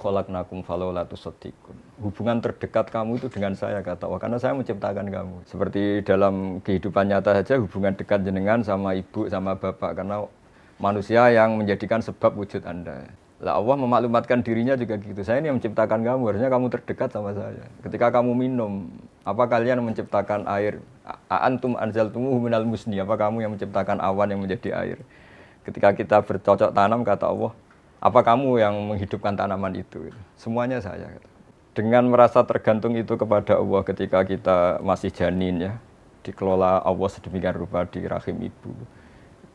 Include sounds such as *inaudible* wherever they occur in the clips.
kholaknakum falola tusotikun. Hubungan terdekat kamu itu dengan saya kata Allah, karena saya menciptakan kamu. Seperti dalam kehidupan nyata saja hubungan dekat jenengan sama ibu sama bapak karena manusia yang menjadikan sebab wujud Anda. Lah Allah memaklumatkan dirinya juga gitu. Saya ini yang menciptakan kamu, harusnya kamu terdekat sama saya. Ketika kamu minum, apa kalian menciptakan air? Antum anzaltumuhu minal musni, apa kamu yang menciptakan awan yang menjadi air? Ketika kita bercocok tanam kata Allah, apa kamu yang menghidupkan tanaman itu? Semuanya saya. Dengan merasa tergantung itu kepada Allah ketika kita masih janin ya, dikelola Allah sedemikian rupa di rahim ibu.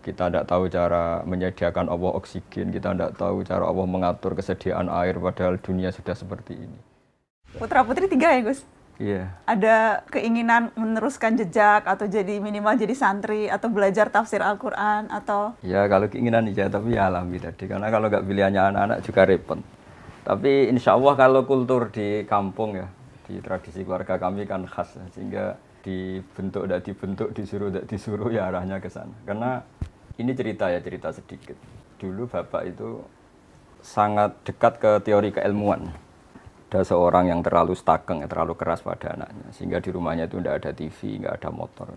Kita tidak tahu cara menyediakan Allah oksigen, kita tidak tahu cara Allah mengatur kesediaan air padahal dunia sudah seperti ini. Putra putri tiga ya Gus? yeah. ada keinginan meneruskan jejak atau jadi minimal jadi santri atau belajar tafsir Al-Quran atau? Ya kalau keinginan aja iya, tapi ya alami tadi karena kalau nggak pilihannya anak-anak juga repot. Tapi insya Allah kalau kultur di kampung ya di tradisi keluarga kami kan khas sehingga dibentuk tidak dibentuk disuruh tidak disuruh ya arahnya ke sana karena ini cerita ya cerita sedikit dulu bapak itu sangat dekat ke teori keilmuan ada seorang yang terlalu stakeng, terlalu keras pada anaknya. Sehingga di rumahnya itu tidak ada TV, nggak ada motor.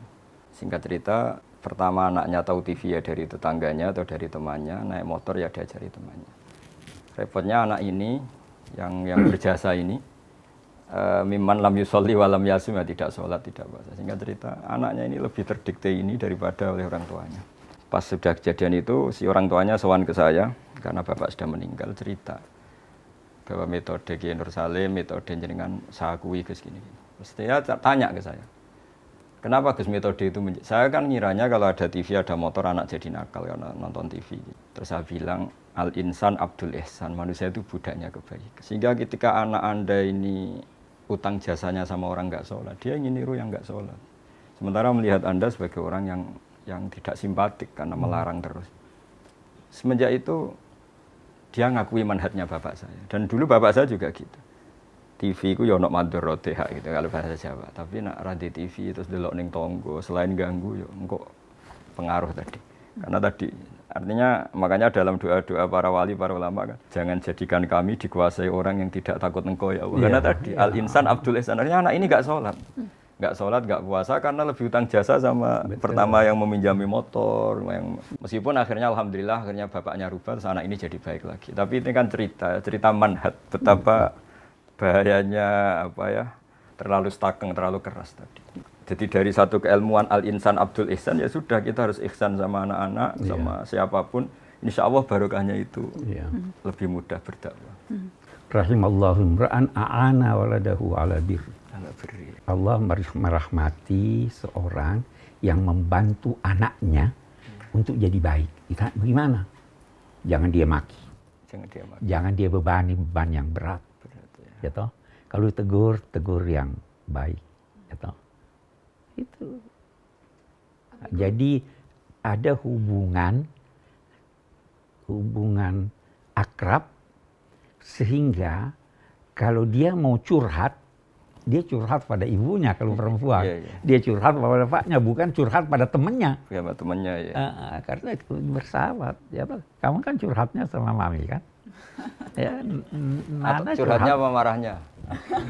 Singkat cerita, pertama anaknya tahu TV ya dari tetangganya atau dari temannya, naik motor ya diajari temannya. Repotnya anak ini, yang yang berjasa ini, eh, miman lam yusolli walam yasum ya tidak sholat, tidak bahasa. Sehingga cerita, anaknya ini lebih terdikte ini daripada oleh orang tuanya. Pas sudah kejadian itu, si orang tuanya sowan ke saya, karena bapak sudah meninggal, cerita bahwa metode Ki Nur Salim, metode jenengan saya akui Gus gini. Mesti ya tanya ke saya. Kenapa Gus metode itu? Saya kan ngiranya kalau ada TV ada motor anak jadi nakal karena ya, nonton TV. Gitu. Terus saya bilang al insan Abdul Ihsan manusia itu budaknya kebaikan. Sehingga ketika anak anda ini utang jasanya sama orang nggak sholat, dia ingin niru yang nggak sholat. Sementara melihat anda sebagai orang yang yang tidak simpatik karena melarang terus. Semenjak itu dia ngakui manhatnya bapak saya. Dan dulu bapak saya juga gitu. TV ku yo ya nok mandur gitu kalau bahasa Jawa. Tapi nak radi TV terus delok ning tonggo selain ganggu ya engko pengaruh tadi. Karena tadi artinya makanya dalam doa-doa para wali para ulama kan jangan jadikan kami dikuasai orang yang tidak takut engkau ya Allah. Iya. Karena tadi yeah. al insan Abdul Ihsan artinya anak ini gak sholat. Hmm nggak sholat nggak puasa karena lebih utang jasa sama Betul. pertama yang meminjami motor yang meskipun akhirnya alhamdulillah akhirnya bapaknya rubah terus anak ini jadi baik lagi tapi ini kan cerita cerita manhat betapa bahayanya apa ya terlalu stakeng terlalu keras tadi jadi dari satu keilmuan al insan abdul ihsan ya sudah kita harus ihsan sama anak-anak yeah. sama siapapun insya Allah barokahnya itu yeah. lebih mudah berdakwah hmm. rahimallahu ra'an a'ana waladahu ala birri ala birri Allah merahmati seorang yang membantu anaknya untuk jadi baik. Kita bagaimana? Jangan dia maki. Jangan dia maki. Jangan dia bebani beban yang berat. berat ya. ya Kalau tegur, tegur yang baik. Ya toh? Itu. Jadi ada hubungan hubungan akrab sehingga kalau dia mau curhat dia curhat pada ibunya kalau iya, perempuan. Yeah, yeah. Dia curhat pada bapaknya, bukan curhat pada temennya. Ya, yeah, temennya ya. Uh, uh, karena itu bersahabat. Ya, kamu kan curhatnya sama mami kan? *laughs* ya, Atau curhatnya curhat. sama marahnya?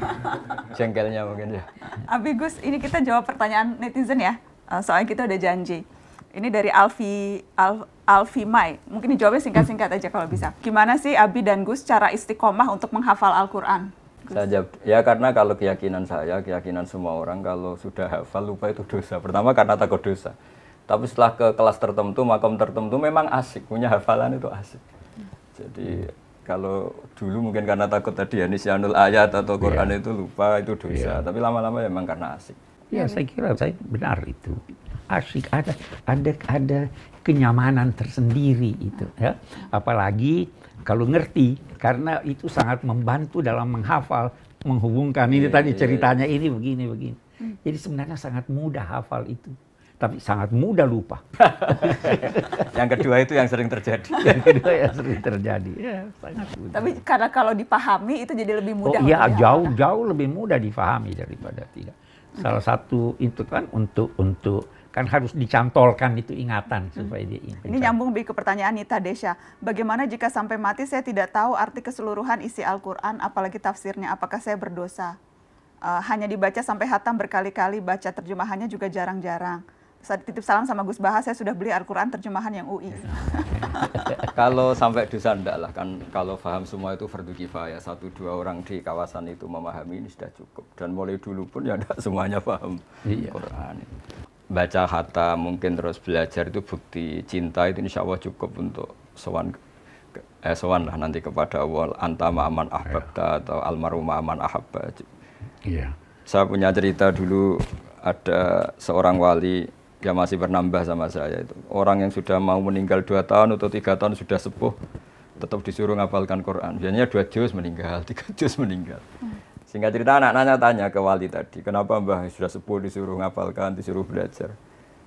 *laughs* Jengkelnya mungkin ya. Abi Gus, ini kita jawab pertanyaan netizen ya. Eh, soalnya kita udah janji. Ini dari Alfi Al, Alfi Mai. Mungkin dijawabnya singkat-singkat aja kalau bisa. Gimana sih Abi dan Gus cara istiqomah untuk menghafal Al-Quran? Saya jawab, ya karena kalau keyakinan saya, keyakinan semua orang kalau sudah hafal lupa itu dosa. Pertama karena takut dosa. Tapi setelah ke kelas tertentu, makam tertentu memang asik, punya hafalan itu asik. Jadi kalau dulu mungkin karena takut tadi ya nisyanul ayat atau iya. Quran yeah. itu lupa itu dosa, yeah. tapi lama-lama memang karena asik. Ya, saya kira saya benar itu. Asik ada ada ada kenyamanan tersendiri itu ya. Apalagi kalau ngerti karena itu sangat membantu dalam menghafal menghubungkan ini iya, tadi iya, iya. ceritanya ini begini begini hmm. jadi sebenarnya sangat mudah hafal itu tapi sangat mudah lupa *laughs* yang kedua itu yang sering terjadi *laughs* yang kedua yang sering terjadi ya, sangat mudah. tapi karena kalau dipahami itu jadi lebih mudah oh iya jauh jauh lebih mudah difahami daripada tidak hmm. salah satu itu kan untuk untuk kan harus dicantolkan itu ingatan hmm. supaya dia ingat. Ini nyambung lebih ke pertanyaan Nita Desha. Bagaimana jika sampai mati saya tidak tahu arti keseluruhan isi Al-Qur'an apalagi tafsirnya? Apakah saya berdosa? Uh, hanya dibaca sampai hatam berkali-kali, baca terjemahannya juga jarang-jarang. Saat titip salam sama Gus Bahas, saya sudah beli Al-Qur'an terjemahan yang UI. Ya. *laughs* kalau sampai dosa enggak lah kan kalau paham semua itu fardu ya Satu dua orang di kawasan itu memahami ini sudah cukup dan mulai dulu pun ya enggak semuanya paham iya. Quran baca kata mungkin terus belajar itu bukti cinta itu insya Allah cukup untuk sowan eh, sowan lah nanti kepada wal antama aman iya. ahbabta atau almarhumah aman ahabba. Yeah. Saya punya cerita dulu ada seorang wali yang masih bernambah sama saya itu orang yang sudah mau meninggal dua tahun atau tiga tahun sudah sepuh tetap disuruh ngapalkan Quran biasanya dua juz meninggal *laughs* tiga juz meninggal hmm. Singkat cerita anak nanya tanya ke wali tadi, kenapa Mbah sudah sepuh disuruh ngapalkan, disuruh belajar?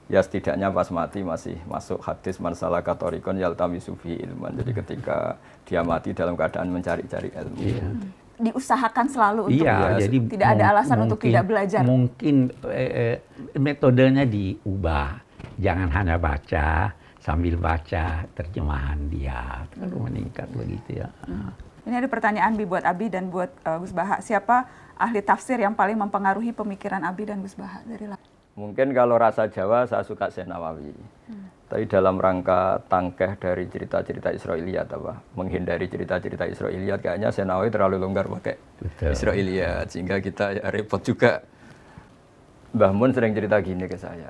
Ya setidaknya pas mati masih masuk hadis mansalah katorikon yaltami sufi ilman. Jadi ketika dia mati dalam keadaan mencari-cari ilmu. Iya. Hmm. Diusahakan selalu untuk iya, jadi tidak ada alasan mungkin, untuk tidak belajar. Mungkin eh, eh, metodenya diubah. Jangan hanya baca, sambil baca terjemahan dia. Terlalu meningkat begitu ya. Hmm. Ini ada pertanyaan Bi buat Abi dan buat uh, Gus Baha. Siapa ahli tafsir yang paling mempengaruhi pemikiran Abi dan Gus Baha dari Mungkin kalau rasa Jawa saya suka Senawawi. Hmm. Tapi dalam rangka tangkeh dari cerita-cerita Israiliyat apa menghindari cerita-cerita Israiliyat kayaknya Syekh terlalu longgar pakai Betul. Israiliyat sehingga kita ya, repot juga. Mbah Mun sering cerita gini ke saya.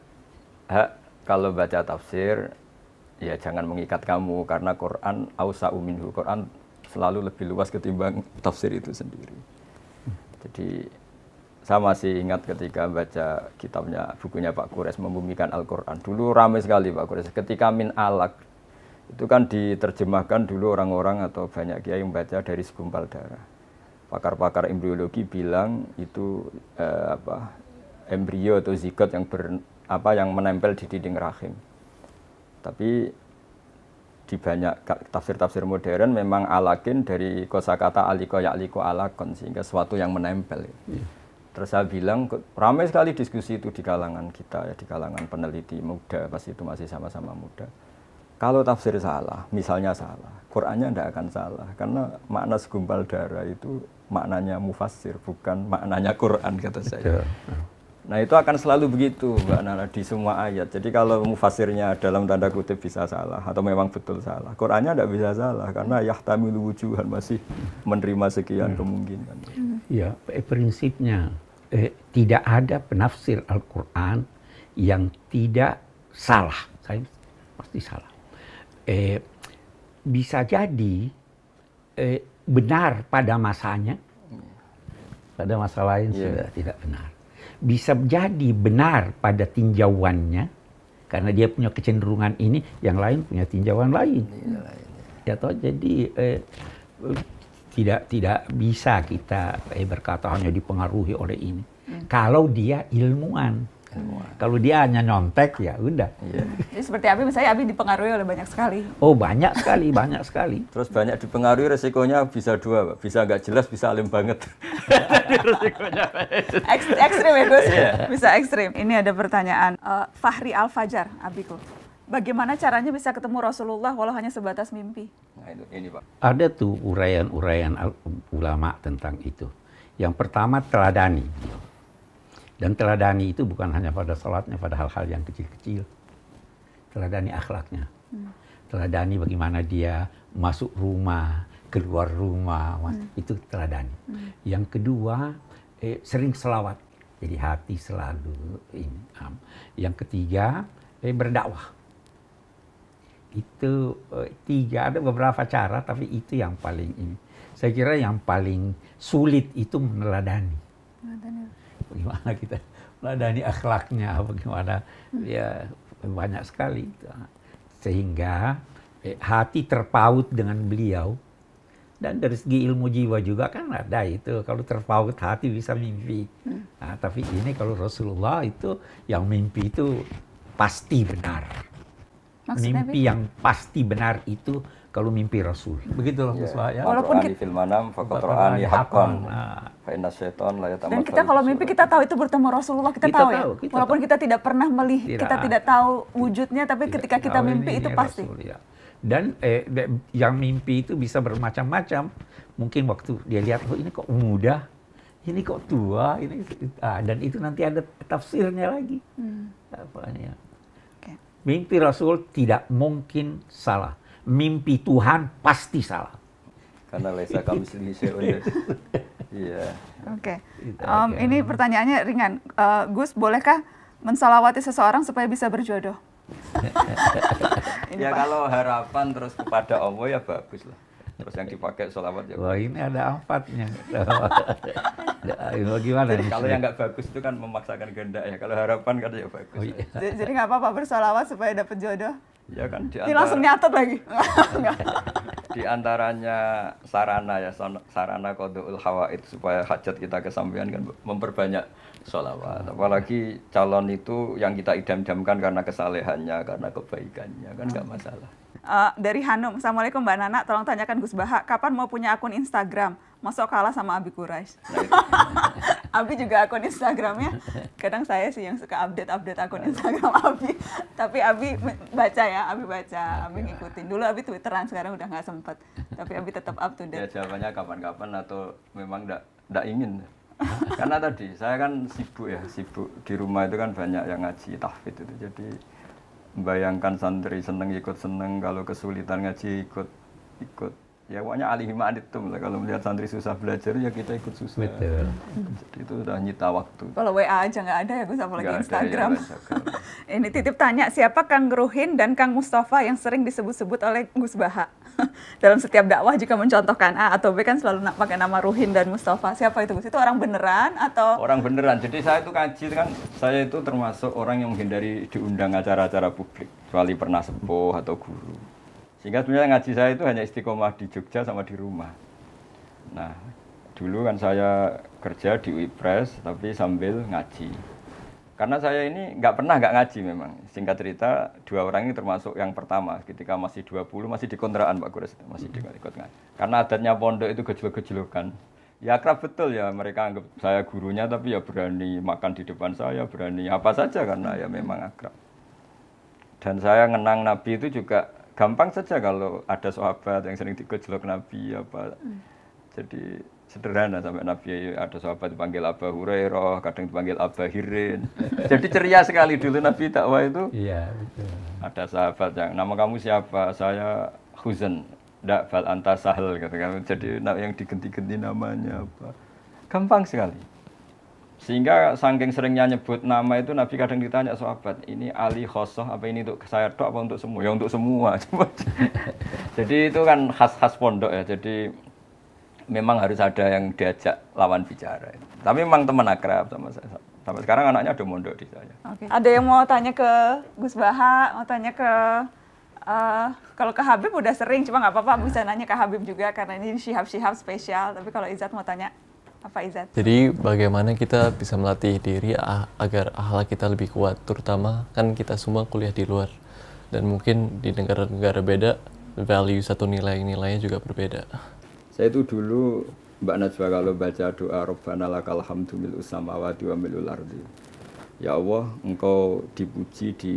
Ha, kalau baca tafsir ya jangan mengikat kamu karena Quran ausa uminhu Quran selalu lebih luas ketimbang tafsir itu sendiri. Jadi saya masih ingat ketika baca kitabnya bukunya Pak Kures membumikan Al-Qur'an. Dulu ramai sekali Pak Kures ketika min alak itu kan diterjemahkan dulu orang-orang atau banyak kiai yang baca dari segumpal darah. Pakar-pakar embriologi bilang itu eh, apa embrio atau zigot yang ber, apa yang menempel di dinding rahim. Tapi di banyak tafsir-tafsir modern memang alakin dari kosakata aliko ya aliko alakon sehingga sesuatu yang menempel. Ya. Iya. Terus saya bilang ramai sekali diskusi itu di kalangan kita ya di kalangan peneliti muda pasti itu masih sama-sama muda. Kalau tafsir salah, misalnya salah, Qurannya tidak akan salah karena makna segumpal darah itu maknanya mufasir bukan maknanya Quran kata saya. Yeah. Nah itu akan selalu begitu Mbak Nana di semua ayat. Jadi kalau mufasirnya dalam tanda kutip bisa salah atau memang betul salah. Qurannya tidak bisa salah karena yahtamilu wujuhan masih menerima sekian hmm. kemungkinan. Hmm. Ya eh, prinsipnya eh, tidak ada penafsir Al-Quran yang tidak salah. Saya pasti salah. Eh, bisa jadi eh, benar pada masanya, pada masa lain yeah. sudah tidak benar bisa jadi benar pada tinjauannya karena dia punya kecenderungan ini, yang lain punya tinjauan lain. Iya, iya. Ya toh jadi eh, tidak tidak bisa kita eh, berkata hanya dipengaruhi oleh ini. Hmm. Kalau dia ilmuwan. Semua. Kalau dia hanya nyontek ya udah. Iya. Jadi seperti Abi misalnya Abi dipengaruhi oleh banyak sekali. Oh banyak sekali, banyak sekali. Terus banyak dipengaruhi resikonya bisa dua, bisa nggak jelas, bisa alim banget. Jadi *laughs* resikonya Ek ekstrim ya Gus, yeah. bisa ekstrim. Ini ada pertanyaan uh, Fahri Al Fajar, Abiku. Bagaimana caranya bisa ketemu Rasulullah walau hanya sebatas mimpi? Nah, ini, Pak. Ada tuh uraian-uraian ulama tentang itu. Yang pertama teladani. Dan teladani itu bukan hanya pada sholatnya, pada hal-hal yang kecil-kecil. Teladani akhlaknya. Hmm. Teladani bagaimana dia masuk rumah, keluar rumah, hmm. itu teladani. Hmm. Yang kedua, eh, sering selawat. Jadi hati selalu ini. Yang ketiga, eh, berdakwah. Itu eh, tiga, ada beberapa cara, tapi itu yang paling ini. Saya kira yang paling sulit itu meneladani. meneladani bagaimana kita meladani akhlaknya, bagaimana ya banyak sekali. Sehingga eh, hati terpaut dengan beliau dan dari segi ilmu jiwa juga kan ada itu kalau terpaut hati bisa mimpi hmm. nah, tapi ini kalau Rasulullah itu yang mimpi itu pasti benar Maksudnya mimpi yang pasti benar itu kalau mimpi Rasul. Begitu loh yeah. Iya. ya. Walaupun kita di anam faqatra'an yahqan. Fa inna syaitan Dan kita kalau mimpi kita tahu itu bertemu Rasulullah, kita, kita iya. tahu, tahu ya. Kita Walaupun tahu. kita tidak pernah melihat, tidak, kita tidak tahu wujudnya tapi tidak ketika kita mimpi ini, itu ini pasti. Rasul, ya. Dan eh, yang mimpi itu bisa bermacam-macam. Mungkin waktu dia lihat oh ini kok muda, ini kok tua, ini ah, dan itu nanti ada tafsirnya lagi. Hmm. Apanya. Okay. Mimpi Rasul tidak mungkin salah mimpi Tuhan pasti salah. Karena Lesa *laughs* kami sendiri Iya. Oke. Um, ini pertanyaannya ringan. Uh, Gus, bolehkah mensalawati seseorang supaya bisa berjodoh? *laughs* ya kalau harapan terus kepada Allah ya bagus lah. Terus yang dipakai sholawat ya. Wah ini ada empatnya. *laughs* gimana? Jadi, kalau yang nggak bagus itu kan memaksakan kehendak ya. Kalau harapan kan ya bagus. Oh, iya. Jadi nggak apa-apa bersolawat supaya dapat jodoh. Ya kan di antara, langsung nyatet lagi. *laughs* di antaranya sarana ya sarana qadaul hawaid supaya hajat kita kesampaian kan memperbanyak sholawat. Apalagi calon itu yang kita idam-idamkan karena kesalehannya, karena kebaikannya kan nggak masalah. Uh, dari Hanum, Assalamualaikum Mbak Nana, tolong tanyakan Gus Baha, kapan mau punya akun Instagram? Masuk kalah sama Abi Quraisy. Nah, *laughs* Abi juga akun Instagramnya kadang saya sih yang suka update-update akun Instagram Abi. Tapi Abi baca ya, Abi baca, okay Abi ngikutin. Dulu Abi Twitteran, sekarang udah nggak sempet. Tapi Abi tetap up to date. Ya jawabannya kapan-kapan atau memang nggak ingin. Karena tadi saya kan sibuk ya, sibuk di rumah itu kan banyak yang ngaji tahfidz itu. Jadi bayangkan santri seneng ikut seneng kalau kesulitan ngaji ikut ikut Ya pokoknya alihim anitum lah. Kalau melihat santri susah belajar ya kita ikut susah. Betul. Jadi itu sudah nyita waktu. Kalau WA aja nggak ada ya Gus, apalagi gak Instagram. ya, *laughs* Ini titip tanya, siapa Kang Ruhin dan Kang Mustafa yang sering disebut-sebut oleh Gus Baha? *laughs* Dalam setiap dakwah jika mencontohkan A atau B kan selalu pakai nama Ruhin dan Mustafa. Siapa itu Gus? Itu orang beneran atau? Orang beneran. Jadi saya itu kaji kan, saya itu termasuk orang yang menghindari diundang acara-acara publik. Kecuali pernah sepuh atau guru sehingga sebenarnya ngaji saya itu hanya istiqomah di Jogja sama di rumah. Nah, dulu kan saya kerja di Wipres tapi sambil ngaji. Karena saya ini nggak pernah nggak ngaji memang. Singkat cerita, dua orang ini termasuk yang pertama ketika masih 20 masih di kontraan Pak Gures masih di mm-hmm. ikut ngaji Karena adatnya pondok itu kecil gejlokan Ya kerap betul ya mereka anggap saya gurunya tapi ya berani makan di depan saya, berani apa saja karena ya memang akrab. Dan saya ngenang Nabi itu juga gampang saja kalau ada sahabat yang sering dikejlok Nabi apa. Hmm. Jadi sederhana sampai Nabi ada sahabat dipanggil Aba Hurairah, kadang dipanggil Aba Hirin. *laughs* Jadi ceria sekali dulu Nabi dakwah itu. Iya, betul. Ada sahabat yang nama kamu siapa? Saya Huzen. Ndak fal anta sahel Jadi yang digenti-genti namanya apa? Gampang sekali. Sehingga saking seringnya nyebut nama itu Nabi kadang ditanya sahabat, ini Ali Khosoh apa ini untuk saya dok apa untuk semua? Ya untuk semua. *laughs* Jadi itu kan khas-khas pondok ya. Jadi memang harus ada yang diajak lawan bicara. Tapi memang teman akrab sama saya. Sampai sekarang anaknya ada mondok di saya. Oke. Ada yang mau tanya ke Gus Baha, mau tanya ke uh, kalau ke Habib udah sering, cuma nggak apa-apa bisa nanya ke Habib juga karena ini shihab shihab spesial. Tapi kalau Izat mau tanya, apa Izat. Jadi bagaimana kita bisa melatih diri ah, agar akhlak kita lebih kuat, terutama kan kita semua kuliah di luar dan mungkin di negara-negara beda value satu nilai-nilainya juga berbeda. Saya itu dulu Mbak Najwa kalau baca doa Rabbana lakal hamdu mil usamawati wa milul ardi. Ya Allah, engkau dipuji di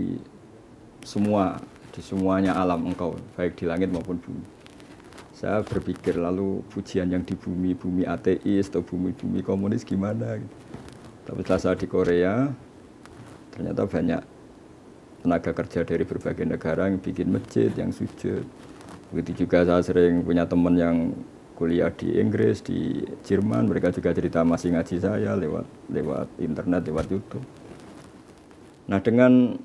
semua di semuanya alam engkau, baik di langit maupun bumi saya berpikir lalu pujian yang di bumi bumi ateis atau bumi bumi komunis gimana gitu. tapi setelah saya di Korea ternyata banyak tenaga kerja dari berbagai negara yang bikin masjid yang sujud begitu juga saya sering punya teman yang kuliah di Inggris di Jerman mereka juga cerita masih ngaji saya lewat lewat internet lewat YouTube nah dengan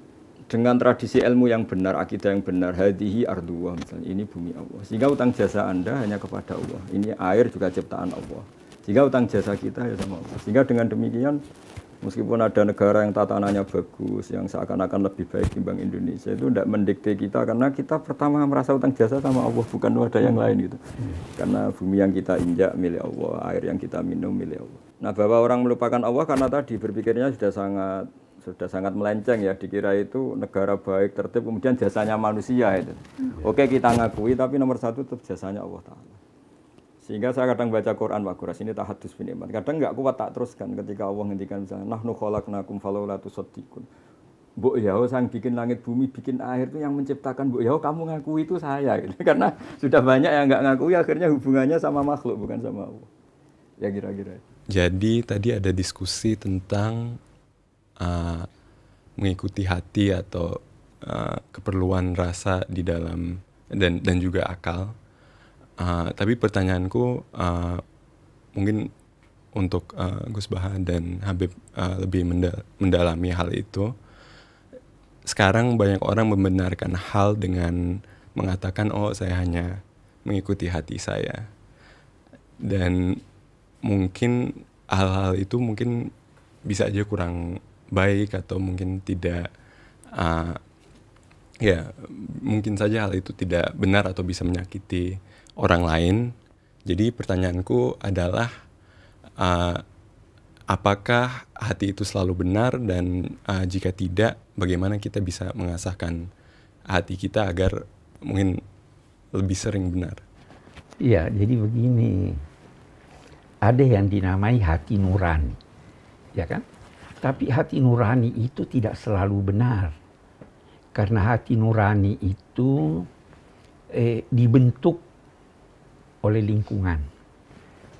dengan tradisi ilmu yang benar, akidah yang benar, hadihi arduwa misalnya ini bumi Allah. Sehingga utang jasa Anda hanya kepada Allah. Ini air juga ciptaan Allah. Sehingga utang jasa kita ya sama Allah. Sehingga dengan demikian meskipun ada negara yang tatanannya bagus, yang seakan-akan lebih baik dibanding Indonesia itu tidak mendikte kita karena kita pertama merasa utang jasa sama Allah bukan ada yang lain gitu. Karena bumi yang kita injak milik Allah, air yang kita minum milik Allah. Nah, bahwa orang melupakan Allah karena tadi berpikirnya sudah sangat sudah sangat melenceng ya dikira itu negara baik tertib kemudian jasanya manusia itu. Hmm. Oke kita ngakui tapi nomor satu tetap jasanya Allah Taala. Sehingga saya kadang baca Quran Pak Quran ini tahadus bin iman. Kadang nggak kuat tak teruskan ketika Allah ngendikan misalnya nahnu khalaqnakum falaula bu Bu Yaho sang bikin langit bumi, bikin air itu yang menciptakan bu Yaho kamu ngaku itu saya gitu. *laughs* Karena sudah banyak yang nggak ngakui akhirnya hubungannya sama makhluk bukan sama Allah. Ya kira-kira. Jadi tadi ada diskusi tentang Eh, mengikuti hati atau uh, keperluan rasa di dalam dan dan juga akal. Uh, tapi pertanyaanku uh, mungkin untuk uh, Gus Baha dan Habib uh, lebih mendal mendalami hal itu. Sekarang banyak orang membenarkan hal dengan mengatakan oh saya hanya mengikuti hati saya. Dan mungkin hal-hal itu mungkin bisa aja kurang baik atau mungkin tidak uh, ya mungkin saja hal itu tidak benar atau bisa menyakiti orang lain. Jadi pertanyaanku adalah uh, apakah hati itu selalu benar dan uh, jika tidak bagaimana kita bisa mengasahkan hati kita agar mungkin lebih sering benar. Iya, jadi begini. Ada yang dinamai hati nurani. Ya kan? Tapi hati nurani itu tidak selalu benar. Karena hati nurani itu eh, dibentuk oleh lingkungan,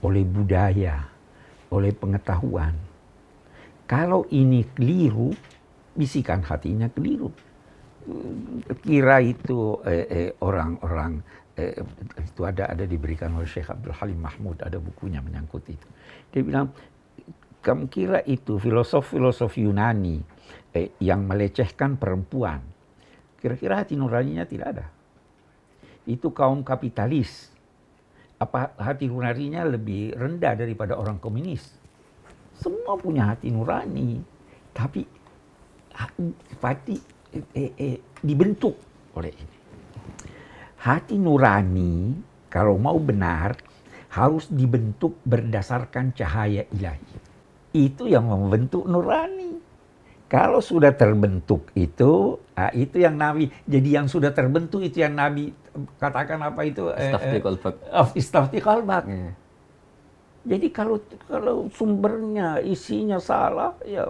oleh budaya, oleh pengetahuan. Kalau ini keliru, bisikan hatinya keliru. Kira itu orang-orang eh, eh, eh, itu ada ada diberikan oleh Syekh Abdul Halim Mahmud ada bukunya menyangkut itu. Dia bilang kamu kira itu filosof-filosof Yunani eh, yang melecehkan perempuan, kira-kira hati nuraninya tidak ada. Itu kaum kapitalis. Apa hati nuraninya lebih rendah daripada orang komunis? Semua punya hati nurani, tapi hati eh, eh, eh, dibentuk oleh ini. Hati nurani kalau mau benar harus dibentuk berdasarkan cahaya ilahi itu yang membentuk nurani. Kalau sudah terbentuk itu, nah itu yang Nabi. Jadi yang sudah terbentuk itu yang Nabi katakan apa itu? Istafti qalbak. Eh, istafti eh, iya. Jadi kalau kalau sumbernya, isinya salah, ya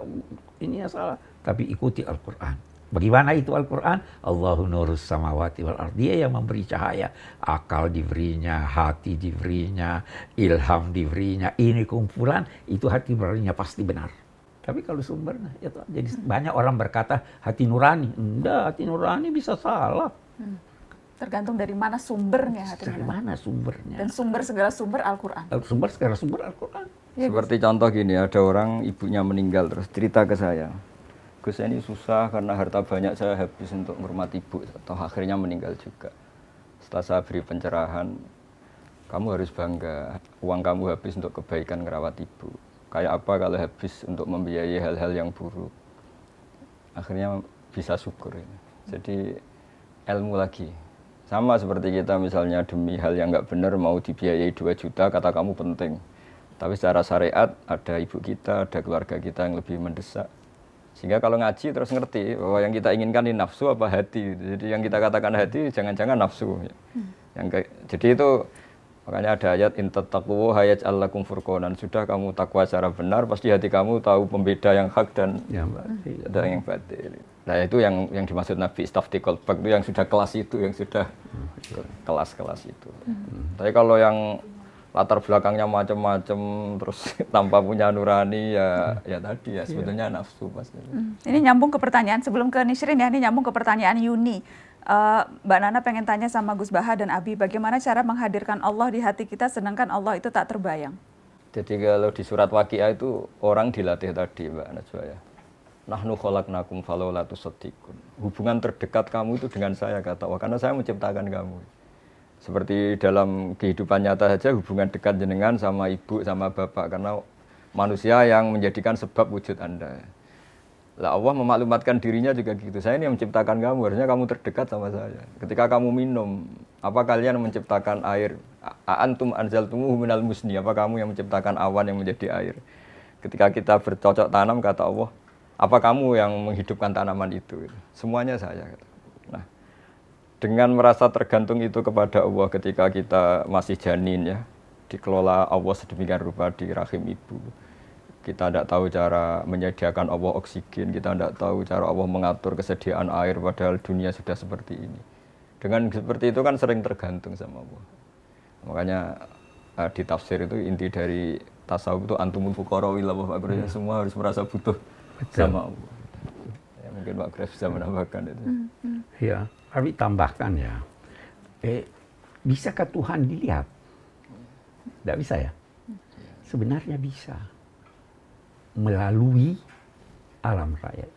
ininya salah. Tapi ikuti Al-Quran. Bagaimana itu Al-Quran? Allahu nurus samawati wal ardi. Dia yang memberi cahaya. Akal diberinya, hati diberinya, ilham diberinya. Ini kumpulan, itu hati nuraninya pasti benar. Tapi kalau sumbernya, ya toh. jadi hmm. banyak orang berkata hati nurani. Enggak, hati nurani bisa salah. Hmm. Tergantung dari mana sumbernya hati Dari mana sumbernya. Dan sumber segala sumber Al-Quran. Sumber segala sumber Al-Quran. Ya, Seperti bisa. Gitu. contoh gini, ada orang ibunya meninggal terus cerita ke saya Gus ini susah karena harta banyak saya habis untuk menghormati ibu atau akhirnya meninggal juga. Setelah saya beri pencerahan, kamu harus bangga. Uang kamu habis untuk kebaikan merawat ibu. Kayak apa kalau habis untuk membiayai hal-hal yang buruk? Akhirnya bisa syukur. Ya. Jadi ilmu lagi. Sama seperti kita misalnya demi hal yang nggak benar mau dibiayai 2 juta, kata kamu penting. Tapi secara syariat ada ibu kita, ada keluarga kita yang lebih mendesak sehingga kalau ngaji terus ngerti bahwa yang kita inginkan ini nafsu apa hati. Jadi yang kita katakan hati jangan-jangan nafsu. Hmm. Yang ke, jadi itu makanya ada ayat intataku hayat allakum furqanan. Sudah kamu takwa secara benar pasti hati kamu tahu pembeda yang hak dan yang batil. Dan yang batil. Nah itu yang yang dimaksud Nabi Stafti Kolbak itu yang sudah kelas itu, yang sudah hmm. kelas-kelas itu. Hmm. Tapi kalau yang latar belakangnya macam-macam terus *laughs* tanpa punya nurani ya hmm. ya tadi ya iya. sebetulnya yeah. nafsu pasti. Hmm. Ini nyambung ke pertanyaan sebelum ke Nisrin ya ini nyambung ke pertanyaan Yuni. Uh, Mbak Nana pengen tanya sama Gus Baha dan Abi bagaimana cara menghadirkan Allah di hati kita sedangkan Allah itu tak terbayang. Jadi kalau di surat Waqiah itu orang dilatih tadi Mbak Najwa ya. Nahnu khalaqnakum falaula sadiqun Hubungan terdekat kamu itu dengan saya kata Allah karena saya menciptakan kamu seperti dalam kehidupan nyata saja hubungan dekat jenengan sama ibu sama bapak karena manusia yang menjadikan sebab wujud anda lah Allah memaklumatkan dirinya juga gitu saya ini yang menciptakan kamu harusnya kamu terdekat sama saya ketika kamu minum apa kalian menciptakan air antum anzaltumuhu minal musni apa kamu yang menciptakan awan yang menjadi air ketika kita bercocok tanam kata Allah apa kamu yang menghidupkan tanaman itu semuanya saya kata dengan merasa tergantung itu kepada Allah ketika kita masih janin ya dikelola Allah sedemikian rupa di rahim ibu kita tidak tahu cara menyediakan Allah oksigen kita tidak tahu cara Allah mengatur kesediaan air padahal dunia sudah seperti ini dengan seperti itu kan sering tergantung sama Allah makanya eh, di tafsir itu inti dari tasawuf itu untuk fuqara Pak ya. semua harus merasa butuh sama Allah ya, mungkin Pak Graf bisa menambahkan itu hmm, hmm ya Harvey tambahkan ya, eh, bisakah Tuhan dilihat? Tidak bisa ya? Sebenarnya bisa. Melalui alam raya.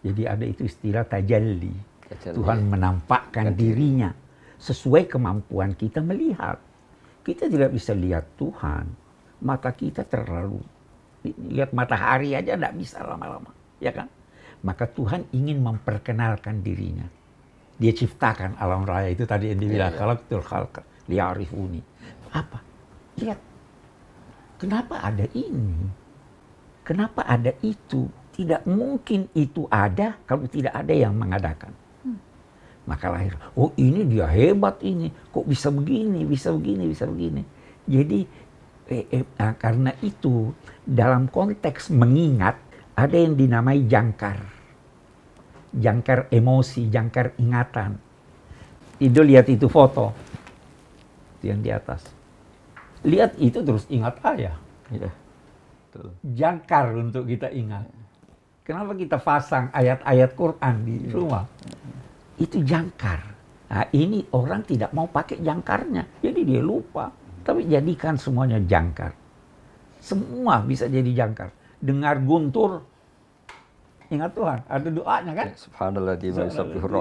Jadi ada itu istilah tajalli. tajalli. Tuhan menampakkan tajalli. dirinya sesuai kemampuan kita melihat. Kita tidak bisa lihat Tuhan. Mata kita terlalu lihat matahari aja tidak bisa lama-lama, ya kan? Maka Tuhan ingin memperkenalkan dirinya. Dia ciptakan alam raya itu tadi yang dibilang iya, iya. kalau betul khalqa liarifuni. Apa? Lihat. Kenapa ada ini? Kenapa ada itu? Tidak mungkin itu ada kalau tidak ada yang mengadakan. Hmm. Maka lahir, oh ini dia hebat ini, kok bisa begini, bisa begini, bisa begini. Jadi eh, eh, eh karena itu dalam konteks mengingat ada yang dinamai jangkar. Jangkar emosi, jangkar ingatan. Itu lihat itu foto. Itu yang di atas. Lihat itu terus ingat ayah. Ya. Jangkar untuk kita ingat. Kenapa kita pasang ayat-ayat Quran di iya. rumah? Itu jangkar. Nah, ini orang tidak mau pakai jangkarnya. Jadi dia lupa. Tapi jadikan semuanya jangkar. Semua bisa jadi jangkar dengar guntur ingat Tuhan ada doanya kan ya, subhanallah di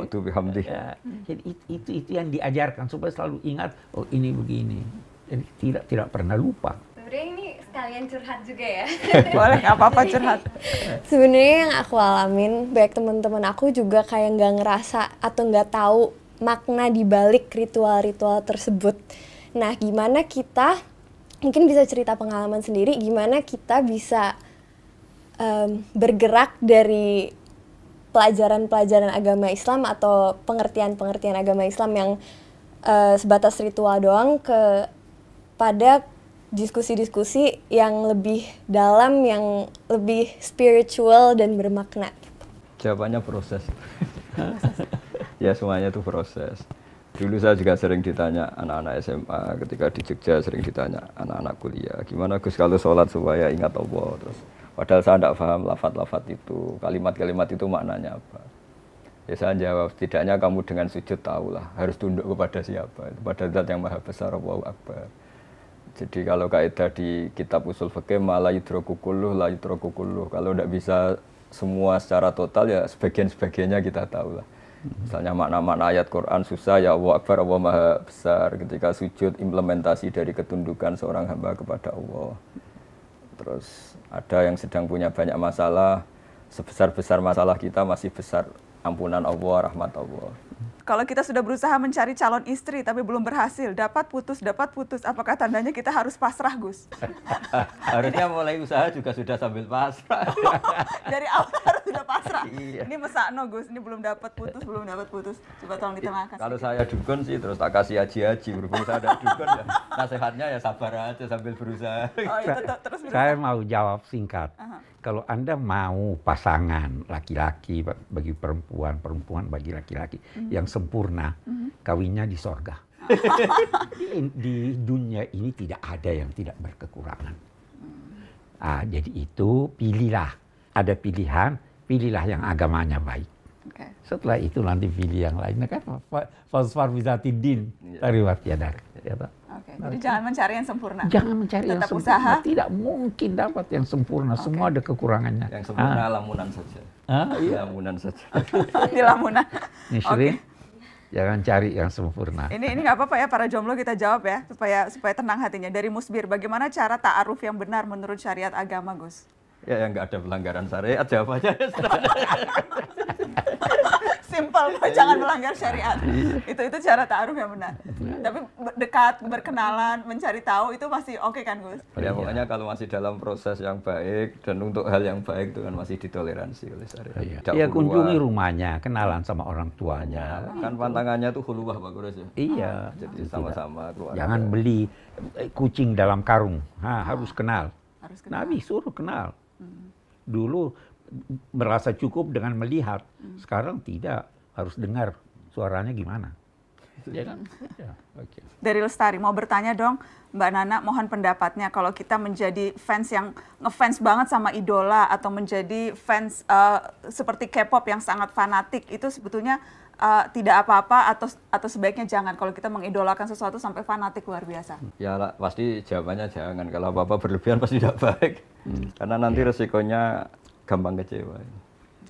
tu bihamdi ya, jadi itu, itu itu yang diajarkan supaya selalu ingat oh ini begini jadi tidak tidak pernah lupa sebenarnya ini sekalian curhat juga ya *laughs* boleh apa apa curhat sebenarnya yang aku alamin banyak teman-teman aku juga kayak nggak ngerasa atau nggak tahu makna di balik ritual-ritual tersebut nah gimana kita mungkin bisa cerita pengalaman sendiri gimana kita bisa um, bergerak dari pelajaran-pelajaran agama Islam atau pengertian-pengertian agama Islam yang uh, sebatas ritual doang ke pada diskusi-diskusi yang lebih dalam, yang lebih spiritual dan bermakna. Jawabannya proses. proses. *laughs* ya semuanya itu proses. Dulu saya juga sering ditanya anak-anak SMA ketika di Jogja sering ditanya anak-anak kuliah gimana Gus kalau sholat supaya ingat Allah terus Padahal saya tidak paham lafat-lafat itu, kalimat-kalimat itu maknanya apa. Ya saya jawab, setidaknya kamu dengan sujud tahulah harus tunduk kepada siapa, kepada zat yang maha besar, Allah Akbar. Jadi kalau kaidah di kitab usul fikih malah yudrokukuluh, la yudrokukuluh. Kalau tidak bisa semua secara total ya sebagian-sebagiannya kita tahulah. Misalnya makna-makna ayat Quran susah ya Allah Akbar Allah Maha Besar ketika sujud implementasi dari ketundukan seorang hamba kepada Allah. Terus ada yang sedang punya banyak masalah, sebesar-besar masalah kita masih besar ampunan Allah, rahmat Allah kalau kita sudah berusaha mencari calon istri tapi belum berhasil, dapat putus, dapat putus, apakah tandanya kita harus pasrah, Gus? *laughs* Harusnya mulai usaha juga sudah sambil pasrah. *laughs* dari awal harus sudah pasrah. Iya. Ini mesakno, Gus. Ini belum dapat putus, belum dapat putus. Coba tolong iya. ditengahkan. Kalau saya dukun sih terus tak kasih aji-aji berhubung saya ada dukun ya. Nasihatnya ya sabar aja sambil berusaha. Oh, itu terus berusaha. Saya mau jawab singkat. Uh -huh kalau Anda mau pasangan laki-laki bagi perempuan, perempuan bagi laki-laki mm. yang sempurna, mm. kawinnya di sorga. di, dunia ini tidak ada yang tidak berkekurangan. Ah, jadi itu pilihlah, ada pilihan, pilihlah yang agamanya baik. Okay. Setelah itu nanti pilih yang lain. Nah, kan falsafah wisatidin, yeah. tariwat ya, ya, Okay. Nah, jadi jangan mencari yang sempurna. Jangan mencari Tetap yang sempurna. Usaha. Tidak mungkin dapat yang sempurna. Okay. Semua ada kekurangannya. Yang sempurna ah. lamunan saja. Ah, iya. Lamunan saja. *laughs* Di lamunan. Nishri. okay. jangan cari yang sempurna. Ini ini nggak apa-apa ya para jomblo kita jawab ya supaya supaya tenang hatinya. Dari Musbir, bagaimana cara ta'aruf yang benar menurut syariat agama, Gus? Ya yang nggak ada pelanggaran syariat jawabannya. *laughs* Simpel, iya, jangan iya. melanggar syariat. Iya. itu itu cara taruh yang benar. Tapi dekat, berkenalan, mencari tahu itu masih oke kan Gus? Ya pokoknya kalau masih dalam proses yang baik dan untuk hal yang baik itu kan masih ditoleransi oleh syariat. Iya, ya, kunjungi rumahnya, kenalan sama orang tuanya. kan pantangannya tuh huluah Pak Gus ya. Iya. Jadi sama-sama Jangan beli eh, kucing dalam karung. harus kenal. Harus kenal. Nabi suruh kenal. Hmm. Dulu merasa cukup dengan melihat. Hmm. Sekarang tidak, harus dengar suaranya gimana. Iya kan? Hmm. Ya kan? Ya, okay. Dari Lestari, mau bertanya dong Mbak Nana, mohon pendapatnya kalau kita menjadi fans yang ngefans banget sama idola atau menjadi fans uh, seperti K-pop yang sangat fanatik itu sebetulnya uh, tidak apa-apa atau atau sebaiknya jangan kalau kita mengidolakan sesuatu sampai fanatik luar biasa. Ya lah, pasti jawabannya jangan kalau apa-apa berlebihan pasti tidak baik. Hmm. Karena nanti yeah. resikonya gampang kecewa